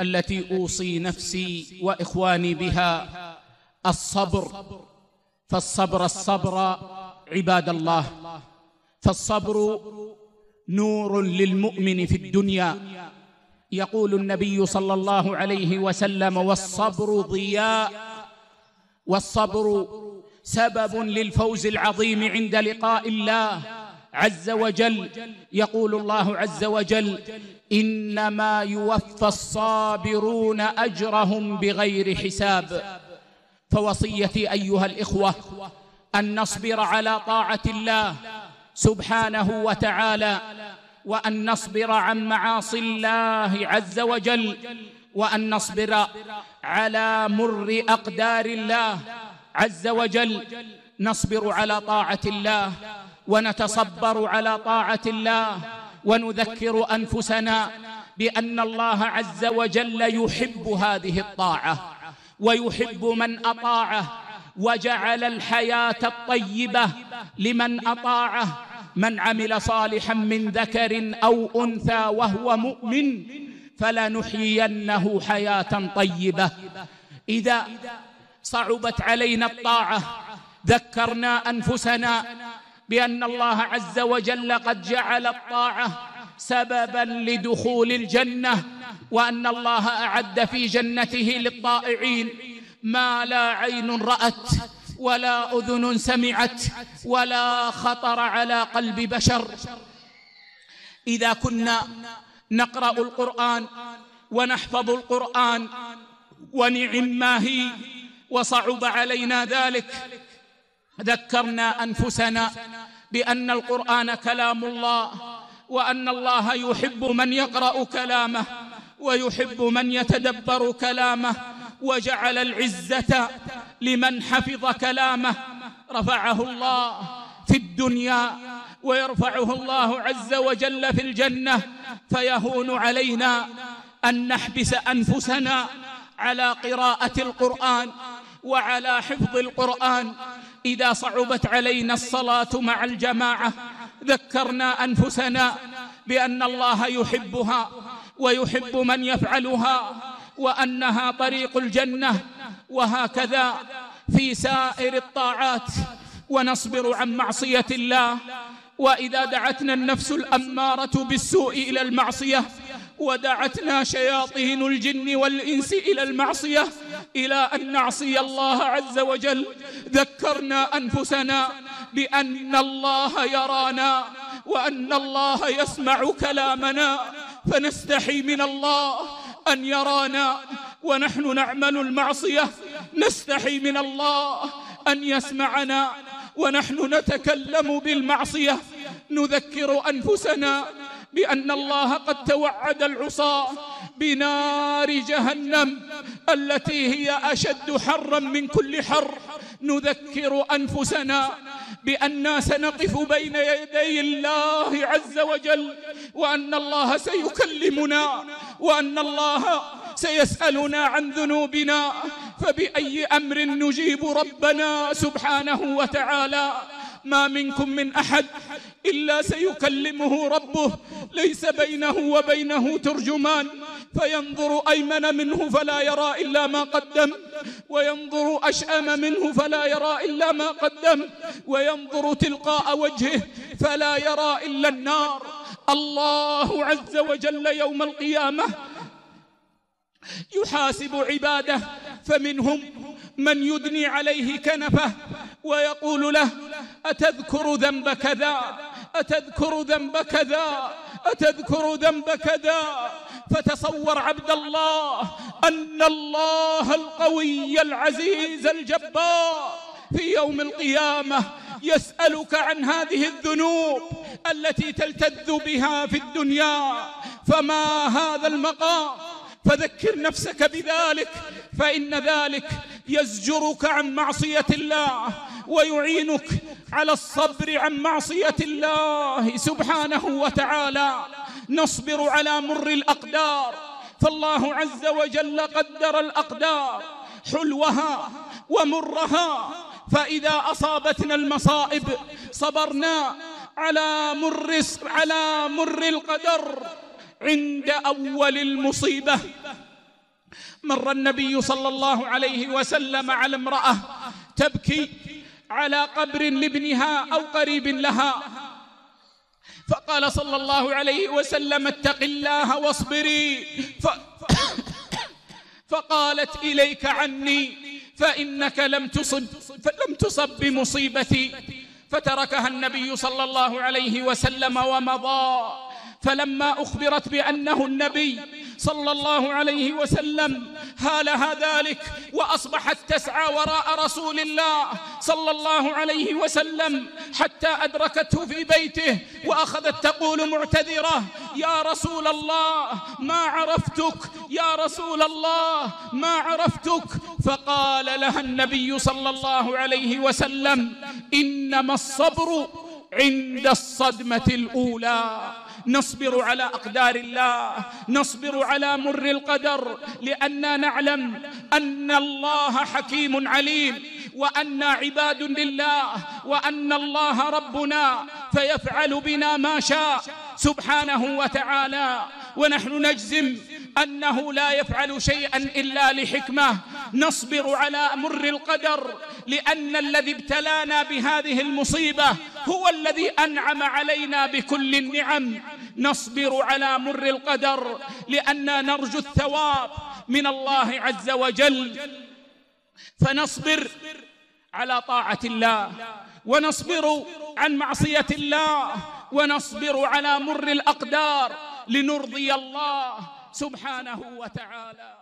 التي أوصي نفسي وإخواني بها الصبر فالصبر الصبر عباد الله فالصبر نور للمؤمن في الدنيا يقول النبي صلى الله عليه وسلم والصبر ضياء والصبر سبب للفوز العظيم عند لقاء الله عز وجل يقول الله عز وجل انما يوفى الصابرون اجرهم بغير حساب فوصيتي ايها الاخوه ان نصبر على طاعه الله سبحانه وتعالى وان نصبر عن معاصي الله عز وجل وان نصبر على مر اقدار الله عز وجل نصبر على طاعه الله ونتصبر على طاعه الله ونذكر انفسنا بان الله عز وجل يحب هذه الطاعه ويحب من اطاعه وجعل الحياه الطيبه لمن اطاعه من عمل صالحا من ذكر او انثى وهو مؤمن فلنحيينه حياه طيبه اذا صعبت علينا الطاعه ذكرنا انفسنا بان الله عز وجل قد جعل الطاعه سببا لدخول الجنه وان الله اعد في جنته للطائعين ما لا عين رات ولا اذن سمعت ولا خطر على قلب بشر اذا كنا نقرا القران ونحفظ القران ونعم ما هي وصعب علينا ذلك ذكرنا انفسنا بان القران كلام الله وان الله يحب من يقرا كلامه ويحب من يتدبر كلامه وجعل العزه لمن حفظ كلامه رفعه الله في الدنيا ويرفعه الله عز وجل في الجنه فيهون علينا ان نحبس انفسنا على قراءه القران وعلى حفظ القران اذا صعبت علينا الصلاه مع الجماعه ذكرنا انفسنا بان الله يحبها ويحب من يفعلها وانها طريق الجنه وهكذا في سائر الطاعات ونصبر عن معصيه الله واذا دعتنا النفس الاماره بالسوء الى المعصيه ودعتنا شياطين الجن والانس الى المعصيه إلى أن نعصي الله عز وجل ذكرنا أنفسنا بأن الله يرانا وأن الله يسمع كلامنا فنستحي من الله أن يرانا ونحن نعمل المعصية نستحي من الله أن يسمعنا ونحن نتكلم بالمعصية نذكر أنفسنا بأن الله قد توعد العصاة بنار جهنم التي هي أشد حرا من كل حر نذكر أنفسنا بأننا سنقف بين يدي الله عز وجل وأن الله سيكلمنا وأن الله سيسألنا عن ذنوبنا فبأي أمر نجيب ربنا سبحانه وتعالى ما منكم من أحد إلا سيكلمه ربه ليس بينه وبينه ترجمان فينظر أيمن منه فلا يرى إلا ما قدم وينظر أشأم منه فلا يرى إلا ما قدم وينظر تلقاء وجهه فلا يرى إلا النار الله عز وجل يوم القيامة يحاسب عباده فمنهم من يدني عليه كنفه ويقول له أتذكر ذنب كذا أتذكر ذنب كذا أتذكر ذنب كذا فتصور عبد الله أن الله القوي العزيز الجبار في يوم القيامة يسألك عن هذه الذنوب التي تلتذ بها في الدنيا فما هذا المقام فذكر نفسك بذلك فإن ذلك يزجرك عن معصية الله ويعينك على الصبر عن معصية الله سبحانه وتعالى نصبر على مر الأقدار فالله عز وجل قدر الأقدار حلوها ومرها فإذا أصابتنا المصائب صبرنا على مر على مر القدر عند أول المصيبة مر النبي صلى الله عليه وسلم على امرأة تبكي على قبر لابنها أو قريب لها فقال صلى الله عليه وسلم اتق الله واصبري ف... فقالت إليك عني فإنك لم تصب فلم تصب بمصيبتي فتركها النبي صلى الله عليه وسلم ومضى فلما أخبرت بأنه النبي صلى الله عليه وسلم هالها ذلك وأصبحت تسعى وراء رسول الله صلى الله عليه وسلم حتى أدركته في بيته وأخذت تقول معتذرة يا رسول الله ما عرفتك يا رسول الله ما عرفتك فقال لها النبي صلى الله عليه وسلم إنما الصبر عند الصدمة الأولى نصبر على اقدار الله نصبر على مر القدر لاننا نعلم ان الله حكيم عليم وأنا عباد لله وأن الله ربنا فيفعل بنا ما شاء سبحانه وتعالى ونحن نجزم أنه لا يفعل شيئا إلا لحكمة نصبر على مر القدر لأن الذي ابتلانا بهذه المصيبة هو الذي أنعم علينا بكل النعم نصبر على مر القدر لأننا نرجو الثواب من الله عز وجل فنصبر على طاعة الله ونصبر عن معصية الله ونصبر على مر الأقدار لنرضي الله سبحانه وتعالى